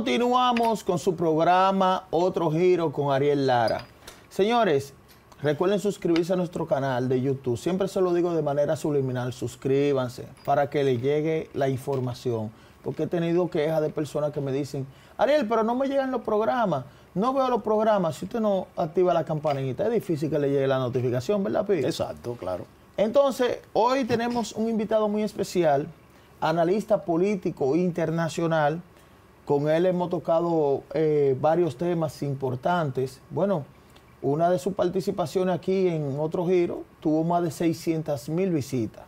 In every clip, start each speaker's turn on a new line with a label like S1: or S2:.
S1: Continuamos con su programa Otro Giro con Ariel Lara. Señores, recuerden suscribirse a nuestro canal de YouTube. Siempre se lo digo de manera subliminal, suscríbanse para que les llegue la información. Porque he tenido quejas de personas que me dicen, Ariel, pero no me llegan los programas, no veo los programas. Si usted no activa la campanita, es difícil que le llegue la notificación, ¿verdad, Pi? Exacto, claro. Entonces, hoy tenemos un invitado muy especial, analista político internacional, con él hemos tocado eh, varios temas importantes. Bueno, una de sus participaciones aquí en otro giro tuvo más de 600 mil visitas.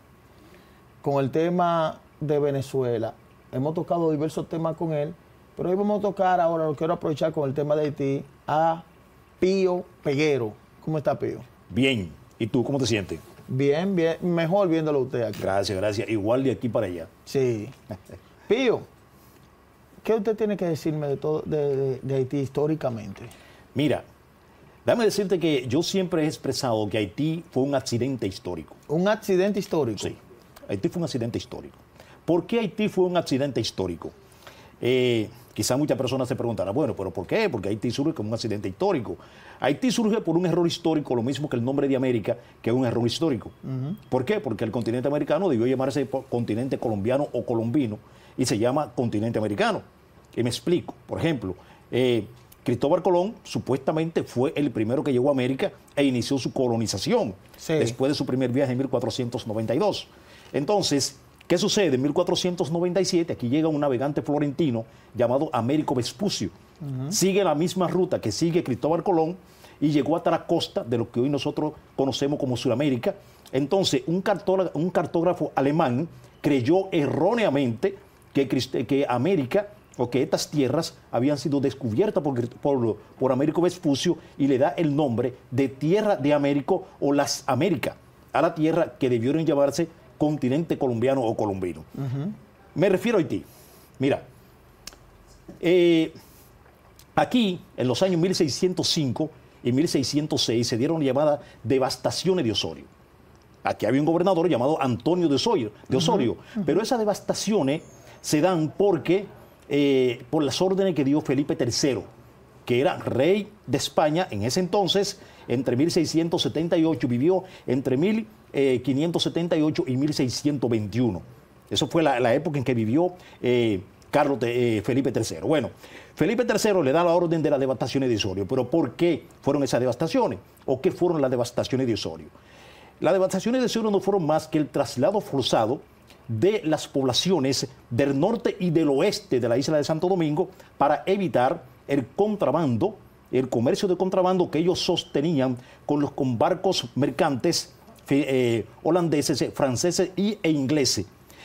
S1: Con el tema de Venezuela, hemos tocado diversos temas con él, pero hoy vamos a tocar ahora, lo quiero aprovechar con el tema de ti, a Pío Peguero. ¿Cómo está Pío?
S2: Bien. ¿Y tú cómo te sientes?
S1: Bien, bien. Mejor viéndolo usted aquí.
S2: Gracias, gracias. Igual de aquí para allá. Sí.
S1: Pío, ¿Qué usted tiene que decirme de, todo, de, Haití históricamente?
S2: Mira, Déjame decirte que yo siempre he expresado que Haití fue un accidente histórico. ¿Un accidente histórico? Sí, Haití fue un accidente histórico. ¿Por qué Haití fue un accidente histórico? Eh, quizá muchas personas se preguntarán, bueno, pero ¿por qué? Porque Haití surge como un accidente histórico. Haití surge por un error histórico, lo mismo que el nombre de América, que es un error histórico. ¿Por qué? Porque el continente americano debió llamarse continente colombiano o colombino y se llama continente americano. Y me explico, por ejemplo, eh, Cristóbal Colón supuestamente fue el primero que llegó a América e inició su colonización después de su primer viaje en 1492. Entonces, ¿qué sucede? En 1497 aquí llega un navegante florentino llamado Américo Vespucio. Sigue la misma ruta que sigue Cristóbal Colón y llegó hasta la costa de lo que hoy nosotros conocemos como Sudamérica. Entonces, un cartógrafo alemán creyó erróneamente que, América o que estas tierras habían sido descubiertas por, Américo Vespucio y le da el nombre de Tierra de Américo o las Américas a la tierra que debieron llamarse continente colombiano o colombino. Me refiero a Haití. Mira, eh, aquí en los años 1605 y 1606 se dieron llamadas devastaciones de Osorio. Aquí había un gobernador llamado Antonio de Osorio, pero esas devastaciones se dan porque eh, por las órdenes que dio Felipe III, que era rey de España en ese entonces, entre 1678, vivió entre 1578 eh, y 1621. Eso fue la, época en que vivió eh, Carlos Felipe III. Bueno, Felipe III le da la orden de las devastaciones de Osorio, pero ¿por qué fueron esas devastaciones? ¿O qué fueron las devastaciones de Osorio? Las devastaciones de Osorio no fueron más que el traslado forzado de las poblaciones del norte y del oeste de la isla de Santo Domingo para evitar el contrabando, el comercio de contrabando que ellos sostenían con los con barcos mercantes eh, holandeses, franceses e ingleses.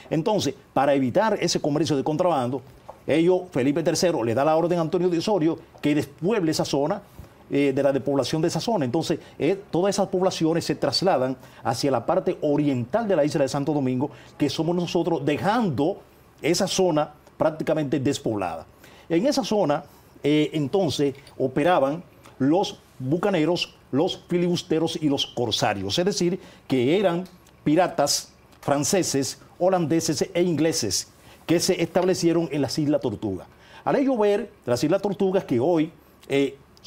S2: Entonces, para evitar ese comercio de contrabando, ellos, Felipe III, le da la orden a Antonio de Osorio que despueble esa zona eh, de la depoblación de esa zona. Entonces, eh, todas esas poblaciones se trasladan hacia la parte oriental de la isla de Santo Domingo, que somos nosotros, dejando esa zona prácticamente despoblada. En esa zona, eh, entonces, operaban los bucaneros, los filibusteros y los corsarios, es decir, que eran piratas franceses, holandeses e ingleses que se establecieron en las Islas Tortugas. Al ello ver las Islas Tortugas que hoy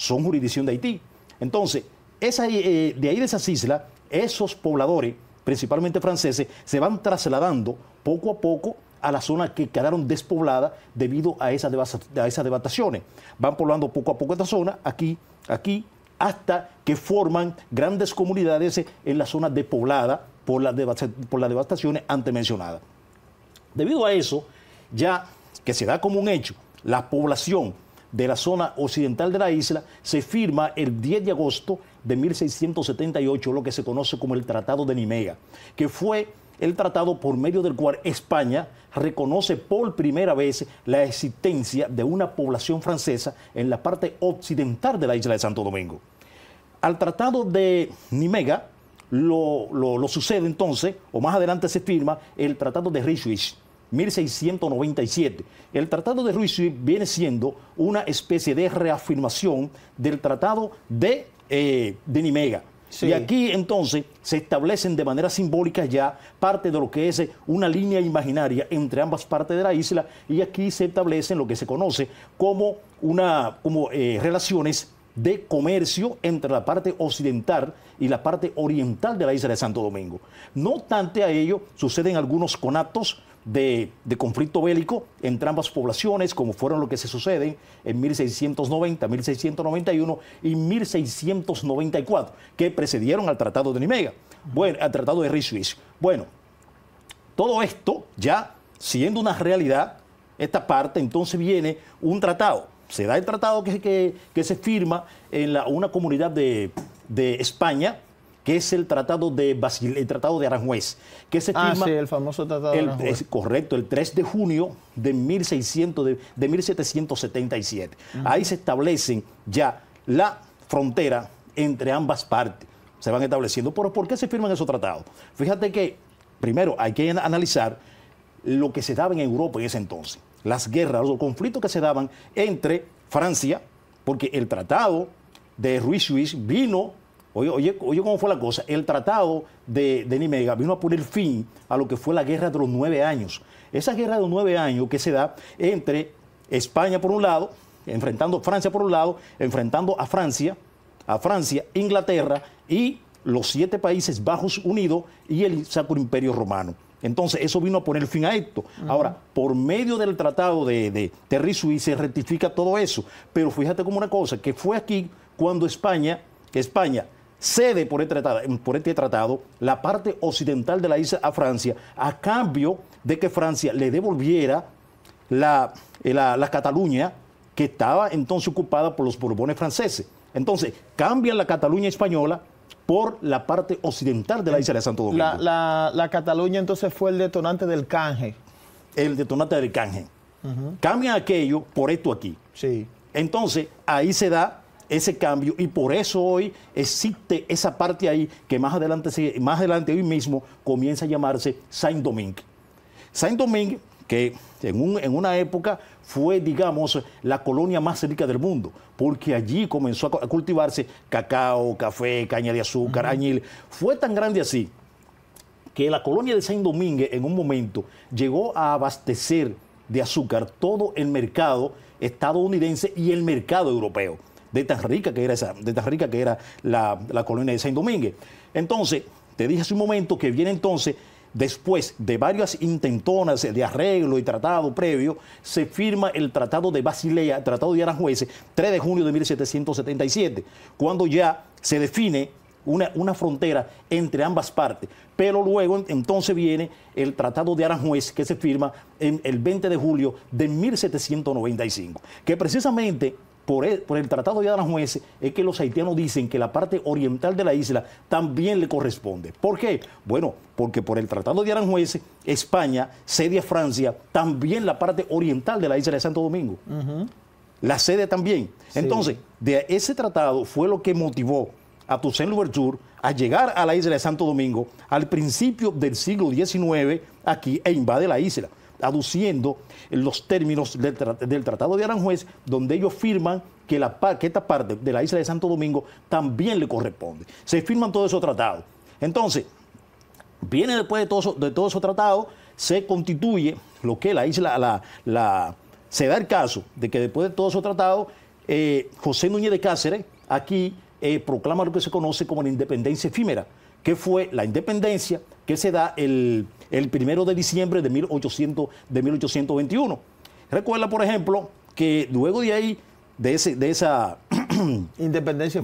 S2: son jurisdicción de Haití. Entonces, eh, de ahí de esas islas, esos pobladores, principalmente franceses, se van trasladando poco a poco a la zona que quedaron despobladas debido a esas, a esas devastaciones. Van poblando poco a poco esta zona, aquí, aquí, hasta que forman grandes comunidades en la zona despoblada... por, las por las devastaciones antes mencionadas. Debido a eso, ya que se da como un hecho, la población de la zona occidental de la isla, se firma el 10 de agosto de 1678 lo que se conoce como el Tratado de Nimea, que fue el tratado por medio del cual España reconoce por primera vez la existencia de una población francesa en la parte occidental de la isla de Santo Domingo. Al tratado de Nimega lo, sucede entonces, o más adelante se firma, el tratado de Rijswijk. 1697. El Tratado de Ruiz viene siendo una especie de reafirmación del Tratado de, eh, de Nimega. Y aquí entonces se establecen de manera simbólica ya parte de lo que es una línea imaginaria entre ambas partes de la isla y aquí se establecen lo que se conoce como, una, como eh, relaciones de comercio entre la parte occidental y la parte oriental de la isla de Santo Domingo. No obstante a ello, suceden algunos conatos de, conflicto bélico entre ambas poblaciones, como fueron lo que se suceden en 1690, 1691 y 1694, que precedieron al Tratado de Nimega, bueno, al Tratado de Ryswick. Bueno, todo esto ya siendo una realidad, esta parte, entonces viene un tratado. Se da el tratado que, se firma en una comunidad de España, que es el Tratado de, el tratado de Aranjuez, que se ah, firma... el
S1: famoso Tratado es
S2: correcto, el 3 de junio de, 1600, de, 1777. Ahí se establecen ya la frontera entre ambas partes. Se van estableciendo. ¿Por, ¿Por qué se firman esos tratados? Fíjate que, primero, hay que analizar lo que se daba en Europa en ese entonces. Las guerras, los conflictos que se daban entre Francia, porque el tratado de Ruiz-Suiz vino Oye, oye, oye, cómo fue la cosa. El tratado de, de Nimega vino a poner fin a lo que fue la guerra de los nueve años. Esa guerra de los nueve años que se da entre España por un lado, enfrentando Francia por un lado, enfrentando a Francia, a Francia, Inglaterra y los siete países bajos unidos y el Sacro Imperio Romano. Entonces, eso vino a poner fin a esto. Ahora, por medio del tratado de, de Terry Suiz se rectifica todo eso. Pero fíjate como una cosa, que fue aquí cuando España, que España cede este por este, tratado, la parte occidental de la isla a Francia a cambio de que Francia le devolviera eh, la, la, Cataluña que estaba entonces ocupada por los Borbones franceses. Entonces, cambian la Cataluña española por la parte occidental de la isla de Santo Domingo.
S1: La, Cataluña
S2: entonces fue el detonante del canje. El detonante del canje. cambia Cambian aquello por esto aquí. Sí. Entonces, ahí se da ese cambio y por eso hoy existe esa parte ahí que más adelante, más adelante hoy mismo comienza a llamarse Saint-Domingue. Saint-Domingue, que en, una época fue, digamos, la colonia más rica del mundo, porque allí comenzó a, cultivarse cacao, café, caña de azúcar, añil. Fue tan grande así que la colonia de Saint-Domingue en un momento llegó a abastecer de azúcar todo el mercado estadounidense y el mercado europeo de tan rica que era, esa, de rica que era la, colonia de San Domínguez. Entonces, te dije hace un momento que viene entonces Después de varias intentonas de arreglo y tratado previo, se firma el Tratado de Basilea, Tratado de Aranjuez, 3 de junio de 1777, cuando ya se define una, una frontera entre ambas partes. Pero luego entonces viene el Tratado de Aranjuez, que se firma el 20 de julio de 1795, que precisamente por el, Tratado de Aranjuez es que los haitianos dicen que la parte oriental de la isla también le corresponde. ¿Por qué? Bueno, porque por el Tratado de Aranjuez, España cede a Francia también la parte oriental de la isla de Santo Domingo. La sede también. Entonces, de ese tratado fue lo que motivó a Toussaint Louverture a llegar a la isla de Santo Domingo al principio del siglo XIX aquí e invade la isla aduciendo los términos del, Tratado de Aranjuez, donde ellos firman que, la, esta parte de la isla de Santo Domingo también le corresponde. Se firman todos esos tratados. Entonces, viene después de todos esos de todo tratados, se constituye lo que la isla, la, se da el caso de que después de todos esos tratados, eh, José Núñez de Cáceres aquí eh, proclama lo que se conoce como la independencia efímera que fue la independencia que se da el, el primero de diciembre de, de 1821. Recuerda, por ejemplo, que luego de ahí, de, ese, de esa independencia,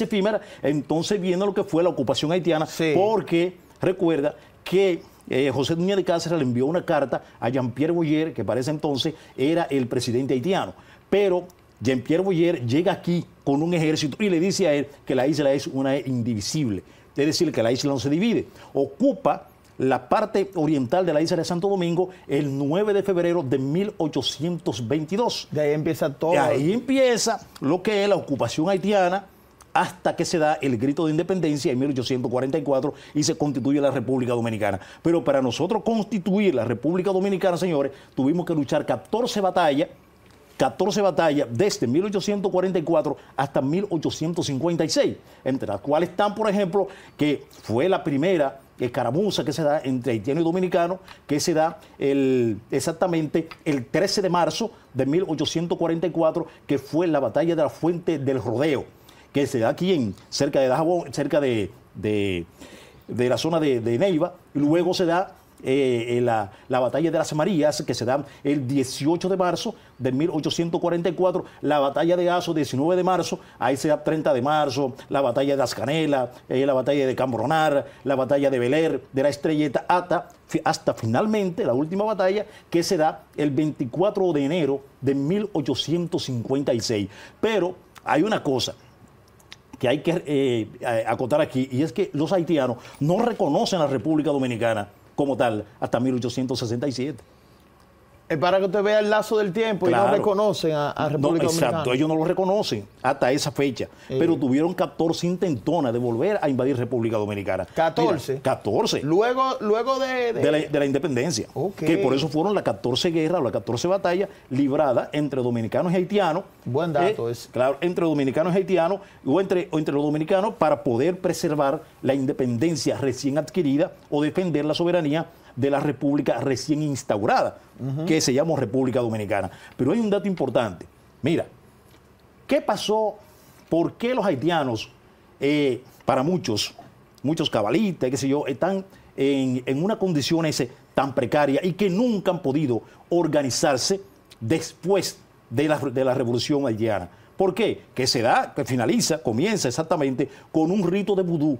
S2: efímera, entonces viene lo que fue la ocupación haitiana, porque recuerda que eh, José Núñez de Cáceres le envió una carta a Jean-Pierre Boyer, que para ese entonces era el presidente haitiano. Pero Jean-Pierre Boyer llega aquí con un ejército y le dice a él que la isla es una e indivisible es decir, que la isla no se divide. Ocupa la parte oriental de la isla de Santo Domingo el 9 de febrero de 1822. De ahí empieza todo. De ahí empieza lo que es la ocupación haitiana hasta que se da el grito de independencia en 1844 y se constituye la República Dominicana. Pero para nosotros constituir la República Dominicana, señores, tuvimos que luchar 14 batallas 14 batallas desde 1844 hasta 1856, entre las cuales están, por ejemplo, que fue la primera escaramuza que se da entre haitiano y dominicano, que se da el, exactamente el 13 de marzo de 1844, que fue la batalla de la Fuente del Rodeo, que se da aquí en, cerca de Dajabón, cerca de, la zona de, Neiva, y luego se da eh, la, batalla de las Marías, que se da el 18 de marzo de 1844, la batalla de Aso, 19 de marzo, ahí se da 30 de marzo, la batalla de Ascanela, eh, la batalla de Cambronar, la batalla de Beler, de la Estrelleta, hasta, hasta finalmente la última batalla, que se da el 24 de enero de 1856. Pero hay una cosa, que hay que eh, acotar aquí, y es que los haitianos no reconocen a la República Dominicana como tal hasta 1867. Es para que usted vea el lazo del tiempo y no reconocen a, República Dominicana. Exacto, ellos no lo reconocen hasta esa fecha. Pero tuvieron 14 intentonas de volver a invadir República Dominicana. 14. 14. Luego, luego de, de... la, independencia. Que por eso fueron las 14 guerras o las 14 batallas libradas entre dominicanos y haitianos. Buen ¿Eh? dato es. Claro, entre dominicanos y haitianos o entre, o entre los dominicanos para poder preservar la independencia recién adquirida o defender la soberanía de la República recién instaurada, que se llama República Dominicana. Pero hay un dato importante. Mira, ¿qué pasó? ¿Por qué los haitianos, eh, para muchos, muchos cabalistas, qué sé yo, están en, una condición ese tan precaria y que nunca han podido organizarse después de la, de la revolución haitiana? ¿Por qué? Que se da, que finaliza, comienza exactamente con un rito de vudú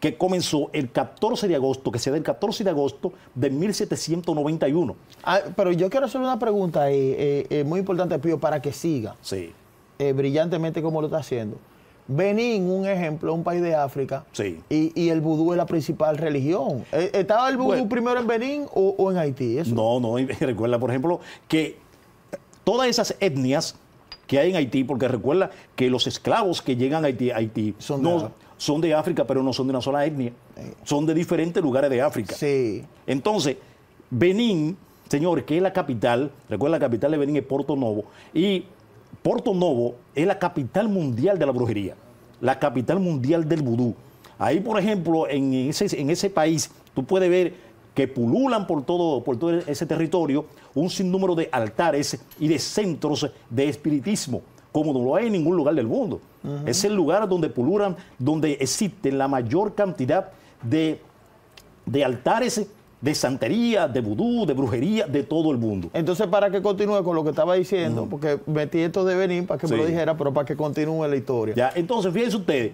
S2: que comenzó el 14 de agosto, que se da el 14 de agosto de 1791. Ah, pero yo quiero hacer una pregunta
S1: ahí, eh, eh, muy importante, Pío, para que siga sí. Eh, brillantemente como lo está haciendo. Benín, un ejemplo, un país de África, sí. y, el vudú es la principal religión. ¿Estaba
S2: el vudú primero en Benín o, en Haití? No, no, recuerda, por ejemplo, que todas esas etnias que hay en Haití, porque recuerda que los esclavos que llegan a Haití, son, dos son de África, pero no son de una sola etnia. Son de diferentes lugares de África. Sí. Entonces, Benín, señor, que es la capital, recuerda la capital de Benín es Porto Novo, y Porto Novo es la capital mundial de la brujería, la capital mundial del vudú. Ahí, por ejemplo, en ese, en ese país, tú puedes ver que pululan por todo, por todo ese territorio un sinnúmero de altares y de centros de espiritismo como no lo hay en ningún lugar del mundo. Es el lugar donde puluran, donde existe la mayor cantidad de, de altares de santería, de vudú, de brujería, de todo el mundo. Entonces, para que continúe con lo que estaba diciendo, porque metí esto de venir para que me lo dijera, pero para que continúe la historia. Ya, entonces, fíjense ustedes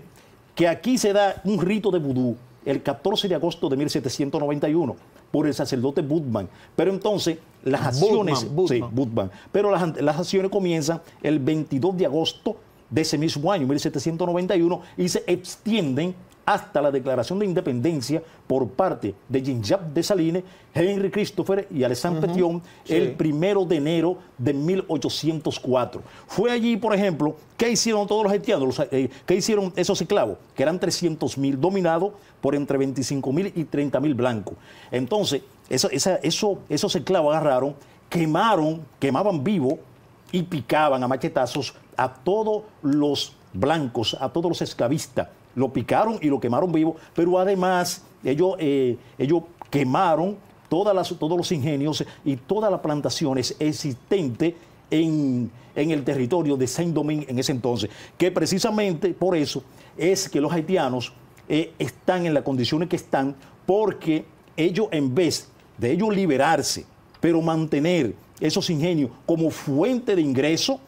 S2: que aquí se da un rito de vudú el 14 de agosto de 1791 por el sacerdote Budman. Pero entonces las acciones, Sí, Budman, pero las, las acciones comienzan el 22 de agosto de ese mismo año, 1791, y se extienden hasta la declaración de independencia por parte de Jean-Jacques Salines, Henry Christopher y Alessandro el primero de enero de 1804. Fue allí, por ejemplo, ¿qué hicieron todos los haitianos? Eh, ¿Qué hicieron esos esclavos? Que eran 300.000 dominados por entre 25 mil y 30.000 blancos. Entonces, esos esclavos agarraron, quemaron, quemaban vivo y picaban a machetazos a todos los blancos, a todos los esclavistas lo picaron y lo quemaron vivo, pero además ellos, eh, ellos quemaron todas las, todos los ingenios y todas las plantaciones existentes en, el territorio de Saint-Domingue en ese entonces, que precisamente por eso es que los haitianos eh, están en las condiciones que están, porque ellos en vez de ellos liberarse, pero mantener esos ingenios como fuente de ingreso,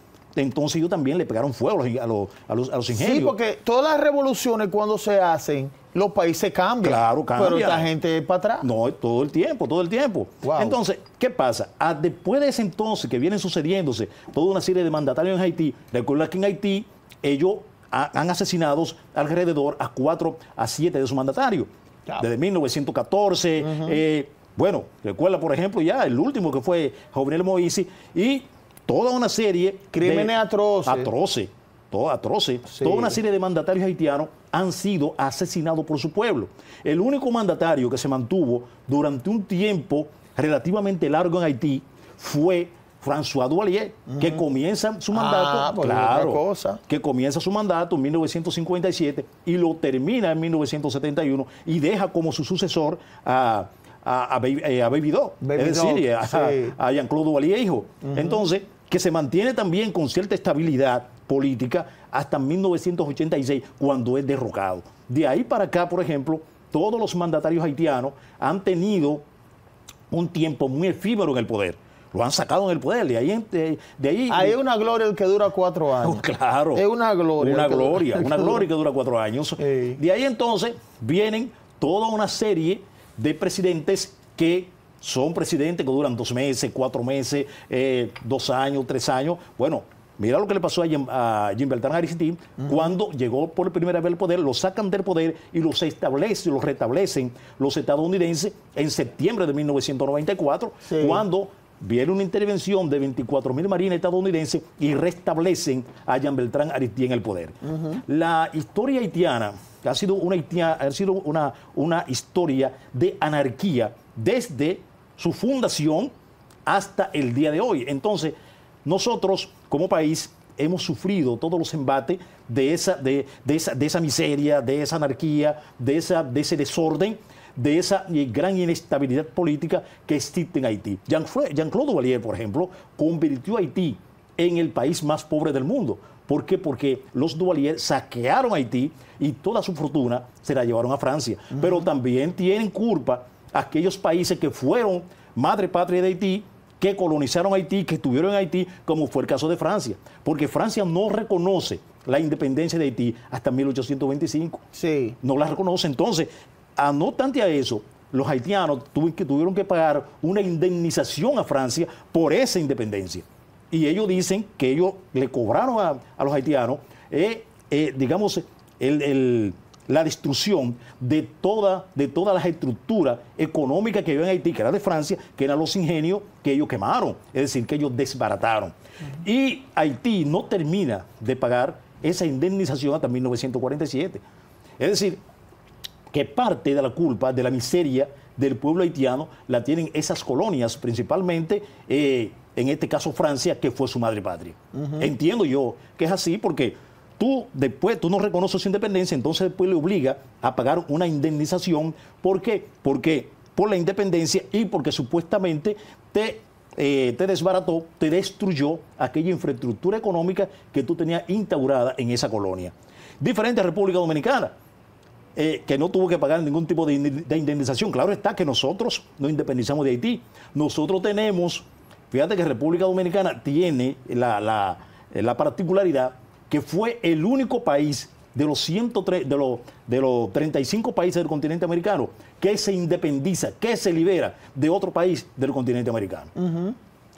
S2: entonces ellos también le pegaron fuego a los, a los, ingenios. Sí,
S1: porque todas las revoluciones cuando se hacen, los países
S2: cambian. Claro, cambian. Pero la gente es para atrás. No, todo el tiempo, todo el tiempo. Entonces, ¿qué pasa? Ah, después de ese entonces que vienen sucediéndose toda una serie de mandatarios en Haití, recuerda que en Haití ellos han asesinado alrededor a cuatro, a siete de sus mandatarios. Desde 1914. Eh, bueno, recuerda, por ejemplo, ya el último que fue Jovenel Moïse y toda una serie. Crímenes atroces. Atroces. Toda una serie de mandatarios haitianos han sido asesinados por su pueblo. El único mandatario que se mantuvo durante un tiempo relativamente largo en Haití fue François Duvalier, que comienza su ah, mandato, ah, cosa. que comienza su mandato en 1957 y lo termina en 1971 y deja como su sucesor a, a, a, eh, es decir, a, Jean-Claude Duvalier hijo. Entonces, que se mantiene también con cierta estabilidad política hasta 1986, cuando es derrocado. De ahí para acá, por ejemplo, todos los mandatarios haitianos han tenido un tiempo muy efímero en el poder. Lo han sacado en el poder. De ahí. De, ahí Hay una gloria que dura cuatro oh, años. Claro. Es una gloria. Una gloria. una gloria que dura cuatro años. De ahí entonces vienen toda una serie de presidentes que son presidentes que duran dos meses, cuatro meses, eh, dos años, tres años. Bueno, Mira lo que le pasó a Jim, Beltrán Aristide cuando llegó por primera vez al poder, lo sacan del poder y los establecen, los restablecen los estadounidenses en septiembre de 1994, cuando viene una intervención de 24 mil marines estadounidenses y restablecen a Jean Beltrán Aristide en el poder. La historia haitiana ha sido, una, ha sido una, una historia de anarquía desde su fundación hasta el día de hoy. Entonces, nosotros como país hemos sufrido todos los embates de esa, de, esa, de esa miseria, de esa anarquía, de, esa, de ese desorden, de esa eh, gran inestabilidad política que existe en Haití. Jean-Claude Duvalier por ejemplo, convirtió a Haití en el país más pobre del mundo. ¿Por qué? Porque los Duvalier saquearon a Haití y toda su fortuna se la llevaron a Francia. Pero también tienen culpa aquellos países que fueron madre patria de Haití, que colonizaron Haití, que estuvieron en Haití, como fue el caso de Francia, porque Francia no reconoce la independencia de Haití hasta 1825. Sí. No la reconoce. Entonces, anotante a eso, los haitianos tuvieron que pagar una indemnización a Francia por esa independencia. Y ellos dicen que ellos le cobraron a, los haitianos, eh, eh, digamos, el la destrucción de, toda, de todas las estructuras económicas que había en Haití, que era de Francia, que eran los ingenios que ellos quemaron, es decir, que ellos desbarataron. Y Haití no termina de pagar esa indemnización hasta 1947. Es decir, que parte de la culpa, de la miseria del pueblo haitiano, la tienen esas colonias, principalmente, eh, en este caso Francia, que fue su madre patria. Entiendo yo que es así porque tú después, tú no reconoces su independencia, entonces después le obliga a pagar una indemnización. ¿Por qué? Porque por la independencia y porque supuestamente te, eh, te desbarató, te destruyó aquella infraestructura económica que tú tenías instaurada en esa colonia. Diferente a República Dominicana. Eh, que no tuvo que pagar ningún tipo de, indemnización. Claro está que nosotros no independizamos de Haití. Nosotros tenemos, fíjate que República Dominicana tiene la, la, la particularidad que fue el único país de los, 103, de, los, de los 35 países del continente americano que se independiza, que se libera de otro país del continente americano.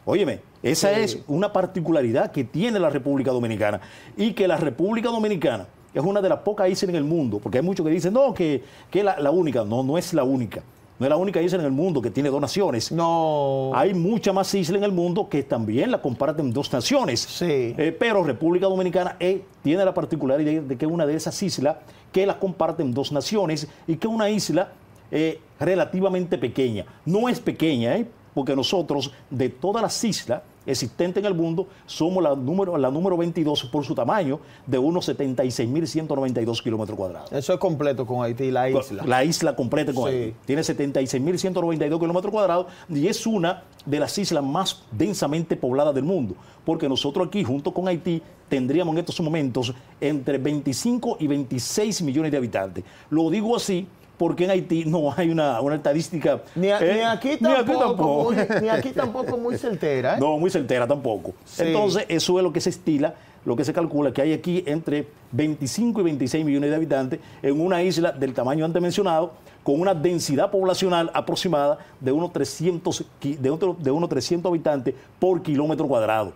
S2: Óyeme, esa es una particularidad que tiene la República Dominicana y que la República Dominicana es una de las pocas islas en el mundo, porque hay muchos que dicen, no, que es la única, no, no es la única. No es la única isla en el mundo que tiene naciones. No. Hay muchas más islas en el mundo que también la comparten dos naciones. Sí. Eh, pero República Dominicana eh, tiene la particularidad de que una de esas islas que las comparten dos naciones y que una isla eh, relativamente pequeña. No es pequeña, porque nosotros de todas las islas existente en el mundo, somos la número, la número 22 por su tamaño, de unos 76.192 kilómetros cuadrados. Eso es completo con Haití, la isla. La isla completa con Haití. Tiene 76.192 kilómetros cuadrados y es una de las islas más densamente pobladas del mundo, porque nosotros aquí, junto con Haití, tendríamos en estos momentos entre 25 y 26 millones de habitantes. Lo digo así porque en Haití no hay una, estadística. Eh, ni, aquí tampoco, ni, aquí tampoco, muy, certera. ¿eh? No, muy certera tampoco. Entonces, eso es lo que se estila, lo que se calcula, que hay aquí entre 25 y 26 millones de habitantes en una isla del tamaño antes mencionado, con una densidad poblacional aproximada de unos 300, de 300 habitantes por kilómetro cuadrado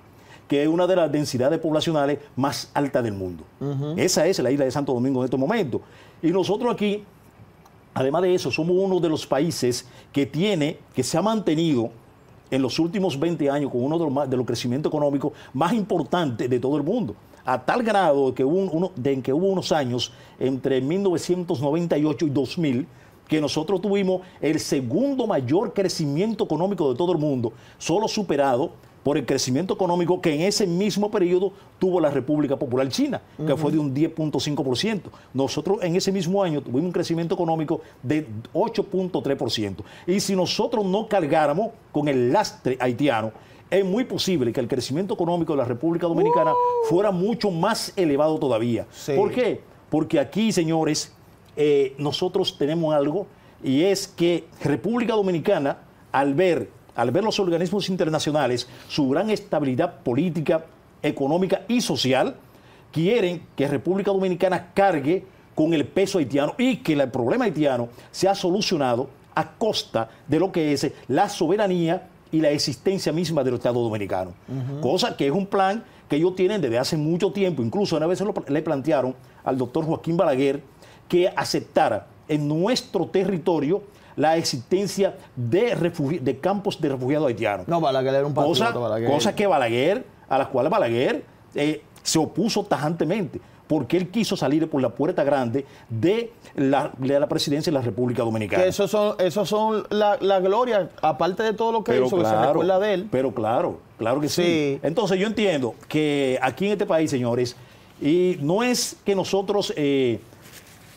S2: que es una de las densidades poblacionales más altas del mundo. Esa es la isla de Santo Domingo en este momento. Y nosotros aquí Además de eso, somos uno de los países que tiene, que se ha mantenido en los últimos 20 años con uno de los, de crecimientos económicos más importantes de todo el mundo. A tal grado que uno, de que hubo unos años entre 1998 y 2000 que nosotros tuvimos el segundo mayor crecimiento económico de todo el mundo, solo superado por el crecimiento económico que en ese mismo periodo tuvo la República Popular China, que fue de un 10.5%. Nosotros en ese mismo año tuvimos un crecimiento económico de 8.3%. Y si nosotros no cargáramos con el lastre haitiano, es muy posible que el crecimiento económico de la República Dominicana uh. fuera mucho más elevado todavía. ¿Por qué? Porque aquí, señores, eh, nosotros tenemos algo y es que República Dominicana, al ver al ver los organismos internacionales su gran estabilidad política, económica y social, quieren que República Dominicana cargue con el peso haitiano y que el problema haitiano sea solucionado a costa de lo que es la soberanía y la existencia misma del Estado dominicano. Cosa que es un plan que ellos tienen desde hace mucho tiempo. Incluso una vez le plantearon al doctor Joaquín Balaguer que aceptara en nuestro territorio la existencia de, campos de refugiados haitianos. No, Balaguer era un cosa, Balaguer. cosa que Balaguer, a las cuales Balaguer eh, se opuso tajantemente porque él quiso salir por la puerta grande de la, la presidencia de la República Dominicana. Que
S1: esos son, esos son la, gloria, aparte de todo lo que hizo, que se recuerda
S2: de él. Pero claro, claro que sí. Entonces yo entiendo que aquí en este país, señores, y no es que nosotros eh,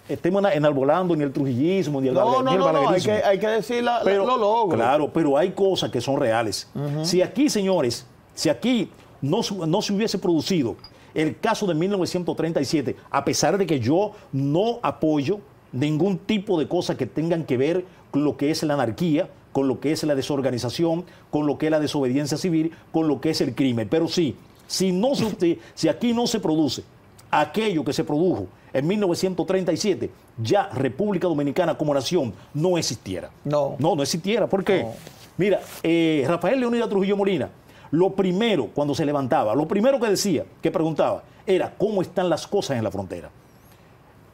S2: estemos enarbolando ni el trujillismo, ni el, no, no, hay que, hay lo Claro, pero hay cosas que son reales. Si aquí, señores, si aquí no, se hubiese producido el caso de 1937, a pesar de que yo no apoyo ningún tipo de cosa que tengan que ver con lo que es la anarquía, con lo que es la desorganización, con lo que es la desobediencia civil, con lo que es el crimen. Pero sí, si, no si aquí no se produce aquello que se produjo en 1937, ya República Dominicana como nación no existiera. No. No, no existiera. ¿Por qué? Mira, eh, Rafael leónida Trujillo Molina, lo primero cuando se levantaba, lo primero que decía, que preguntaba, era cómo están las cosas en la frontera.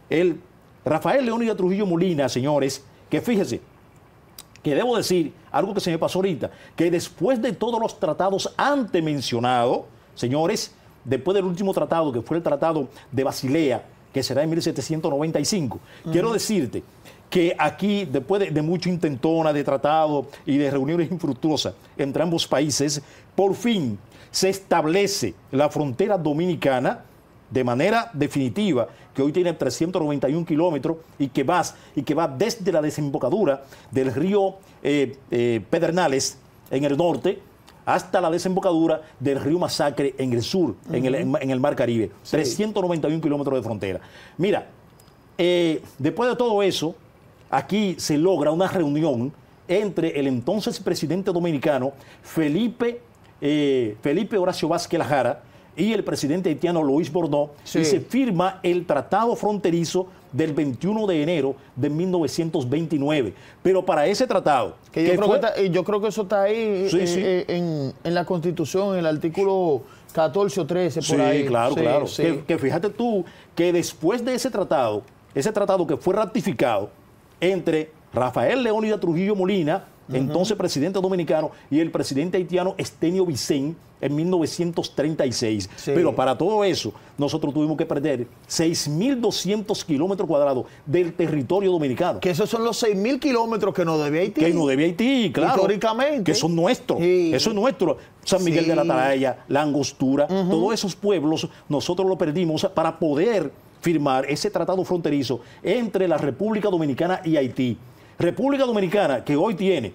S2: El Rafael Leónidas Trujillo Molina, señores, que fíjese, que debo decir algo que se me pasó ahorita, que después de todos los tratados mencionados señores, después del último tratado, que fue el Tratado de Basilea, que será en 1795. Quiero decirte que aquí, después de, mucho intentona de tratado y de reuniones infructuosas entre ambos países, por fin se establece la frontera dominicana de manera definitiva, que hoy tiene 391 kilómetros y que va, y que va desde la desembocadura del río eh, eh, Pedernales en el norte hasta la desembocadura del río Masacre en el sur, en, el, Mar Caribe. 391 kilómetros de frontera. Mira, eh, después de todo eso, aquí se logra una reunión entre el entonces presidente dominicano Felipe, eh, Felipe Horacio Vázquez Lajara, y el presidente haitiano Luis Bordeaux y se firma el Tratado Fronterizo del 21 de enero de 1929. Pero para ese tratado... Que yo, creo, que eso está ahí eh,
S1: eh, en, la Constitución, en el artículo 14 o
S2: 13, por ahí. Claro, claro. Que, que fíjate tú que después de ese tratado, ese tratado que fue ratificado entre Rafael Leónida Trujillo Molina entonces presidente dominicano, y el presidente haitiano Estenio Vicente en 1936. Pero para todo eso, nosotros tuvimos que perder 6.200 kilómetros cuadrados del territorio dominicano. Que esos son los 6.000 kilómetros que nos debía Haití. Que nos debía Haití, claro. Históricamente. Que son nuestros. Eso es nuestro. San Miguel de la Atalaya, La Angostura, todos esos pueblos, nosotros lo perdimos para poder firmar ese tratado fronterizo entre la República Dominicana y Haití. República Dominicana, que hoy tiene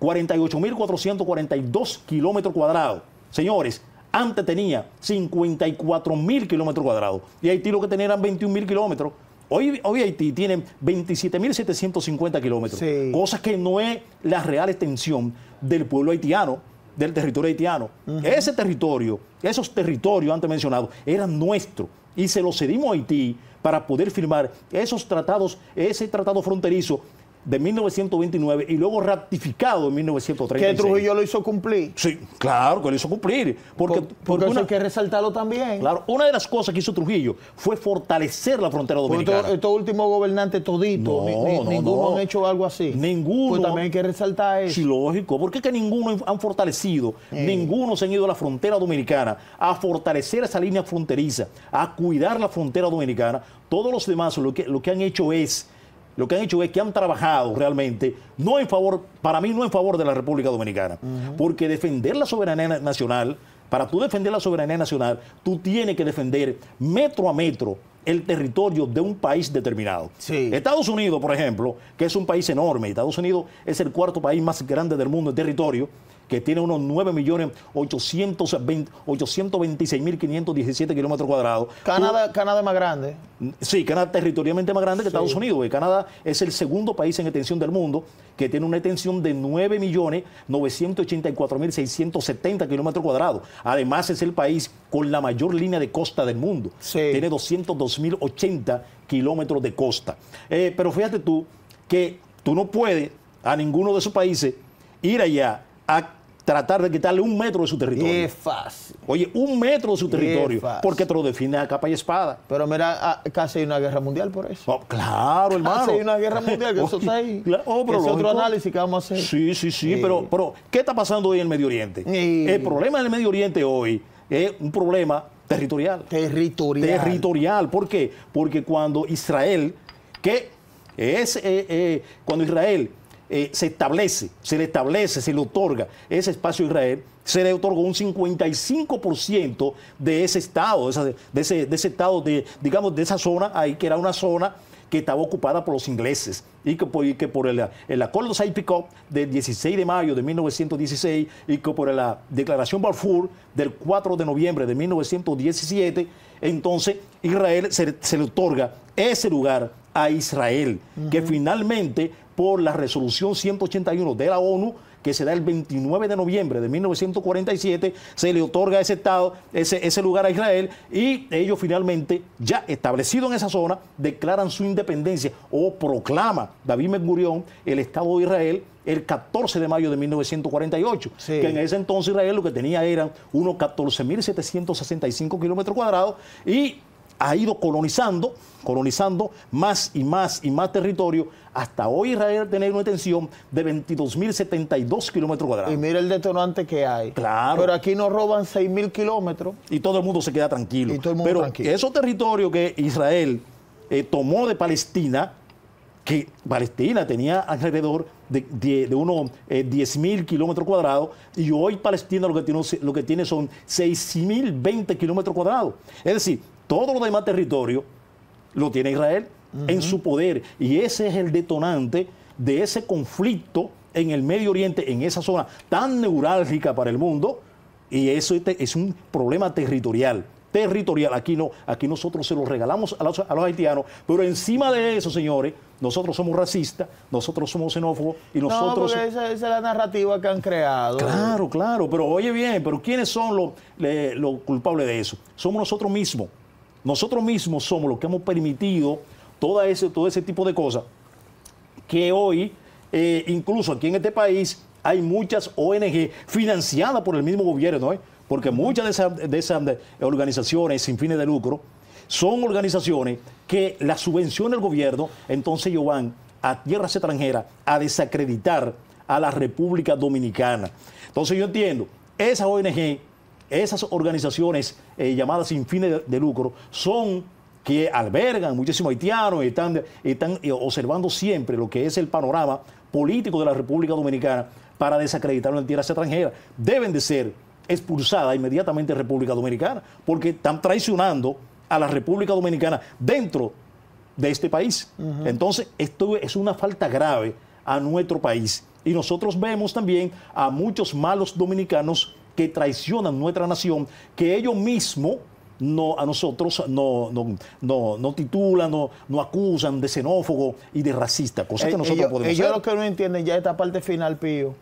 S2: 48.442 kilómetros cuadrados, señores, antes tenía 54.000 kilómetros cuadrados y Haití lo que tenía eran 21.000 kilómetros. Hoy, hoy, Haití tiene 27.750 kilómetros, cosas que no es la real extensión del pueblo haitiano, del territorio haitiano. Ese territorio, esos territorios antes mencionados, eran nuestros y se los cedimos a Haití para poder firmar esos tratados, ese tratado fronterizo de 1929 y luego ratificado en 1936. Que Trujillo lo hizo cumplir. Sí, claro que lo hizo cumplir. Porque, porque, hay que resaltarlo también. Claro, una de las cosas que hizo Trujillo fue fortalecer la frontera dominicana. Estos esto últimos gobernantes toditos, ninguno han hecho algo así. Ninguno. Pues también hay que resaltar eso. Sí, lógico. Porque que ninguno han fortalecido, eh. ninguno se han ido a la frontera dominicana a fortalecer esa línea fronteriza, a cuidar la frontera dominicana. Todos los demás lo que, lo que han hecho es lo que han hecho es que han trabajado realmente, no en favor, para mí no en favor de la República Dominicana, porque defender la soberanía nacional, para tú defender la soberanía nacional, tú tienes que defender metro a metro el territorio de un país determinado. Estados Unidos, por ejemplo, que es un país enorme, Estados Unidos es el cuarto país más grande del mundo en territorio, que tiene unos 9.826.517 kilómetros cuadrados. Canadá, Canadá es más grande. Sí, Canadá es territorialmente más grande que Estados Unidos. Canadá es el segundo país en extensión del mundo, que tiene una extensión de 9.984.670 kilómetros cuadrados. Además, es el país con la mayor línea de costa del mundo. Sí. Tiene 202.080 kilómetros de costa. Eh, pero fíjate tú que tú no puedes a ninguno de esos países ir allá a tratar de quitarle un metro de su territorio. Es
S1: fácil.
S2: Oye, un metro de su territorio, porque te lo define a capa y espada. Pero mira, ah, casi hay una guerra mundial por eso. Oh,
S1: claro, hermano. Casi hay una guerra mundial, que eso está
S2: ahí. Oh, es otro análisis
S1: que vamos a hacer. Sí,
S2: sí, sí, Pero, pero ¿qué está pasando hoy en el Medio Oriente? El problema del Medio Oriente hoy es un problema territorial. Territorial. Territorial. ¿Por qué? Porque cuando Israel, que es eh, eh, cuando Israel eh, se establece, se le establece, se le otorga ese espacio a Israel, se le otorgó un 55% de ese estado, de, ese, estado, de, digamos, de esa zona ahí, que era una zona que estaba ocupada por los ingleses y que, por, el, el, acuerdo de del 16 de mayo de 1916 y que por la declaración Balfour del 4 de noviembre de 1917, entonces Israel se, le otorga ese lugar a Israel, que finalmente por la resolución 181 de la ONU que se da el 29 de noviembre de 1947, se le otorga ese Estado, ese, ese lugar a Israel, y ellos finalmente, ya establecidos en esa zona, declaran su independencia o proclama David Ben el Estado de Israel el 14 de mayo de 1948, que en ese entonces Israel lo que tenía eran unos 14.765 kilómetros cuadrados y ha ido colonizando, colonizando más y más y más territorio, hasta hoy Israel tiene una extensión de 22.072 kilómetros cuadrados.
S1: Y mira el detonante que hay. Claro. Pero aquí nos roban 6.000 kilómetros.
S2: Y todo el mundo se queda tranquilo. Pero esos territorios que Israel eh, tomó de Palestina, que Palestina tenía alrededor de, unos 10.000 eh, kilómetros cuadrados y hoy Palestina lo que tiene, lo que tiene son 6.020 kilómetros cuadrados. Es decir, todo lo demás territorio lo tiene Israel en su poder. Y ese es el detonante de ese conflicto en el Medio Oriente, en esa zona tan neurálgica para el mundo. Y eso es un problema territorial. Territorial, aquí no, aquí nosotros se lo regalamos a los, haitianos, pero encima de eso, señores, nosotros somos racistas, nosotros somos xenófobos y nosotros. esa, esa, es la narrativa que han creado. Claro, claro, pero oye bien, pero ¿quiénes son los, los culpables de eso? Somos nosotros mismos. Nosotros mismos somos los que hemos permitido todo ese, todo ese tipo de cosas que hoy, eh, incluso aquí en este país, hay muchas ONG financiadas por el mismo gobierno, ¿eh? porque muchas de esas, organizaciones sin fines de lucro son organizaciones que la subvención del gobierno, entonces ellos van a tierras extranjeras a desacreditar a la República Dominicana. Entonces yo entiendo, esas ONG esas organizaciones eh, llamadas sin fines de, lucro son que albergan muchísimos haitianos y están, eh, observando siempre lo que es el panorama político de la República Dominicana para desacreditar una tierra extranjera. Deben de ser expulsadas inmediatamente de República Dominicana porque están traicionando a la República Dominicana dentro de este país. Entonces, esto es una falta grave a nuestro país. Y nosotros vemos también a muchos malos dominicanos que traicionan nuestra nación, que ellos mismos no, a nosotros no, titulan, no, no, acusan de xenófobo y de racista, Cosa que eh, nosotros ellos, podemos ellos lo
S1: que no entienden ya esta parte final, Pío,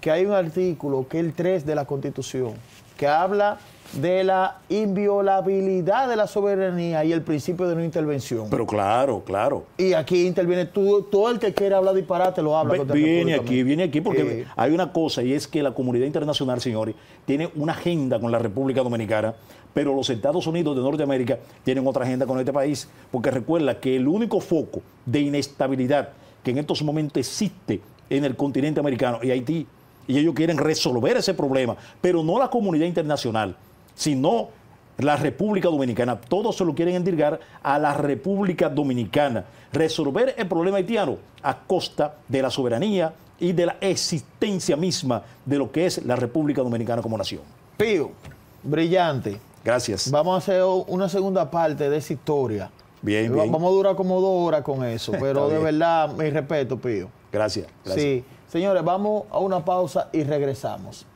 S1: que hay un artículo que es el 3 de la Constitución, que habla de la inviolabilidad de la soberanía y el principio de no intervención.
S2: Pero claro, claro.
S1: Y aquí interviene todo, todo el que quiera hablar disparate lo habla. viene aquí,
S2: viene aquí, porque hay una cosa y es que la comunidad internacional, señores, tiene una agenda con la República Dominicana, pero los Estados Unidos de Norteamérica tienen otra agenda con este país, porque recuerda que el único foco de inestabilidad que en estos momentos existe en el continente americano y Haití, y ellos quieren resolver ese problema, pero no la comunidad internacional sino la República Dominicana. Todos se lo quieren endilgar a la República Dominicana. Resolver el problema haitiano a costa de la soberanía y de la existencia misma de lo que es la República Dominicana como nación. Pío, brillante. Gracias.
S1: Vamos a hacer una segunda parte de esa historia.
S2: Bien, bien. Vamos
S1: a durar como dos horas con eso, pero de verdad, mi respeto, Pío.
S2: gracias. Sí.
S1: Señores, vamos a una pausa y regresamos.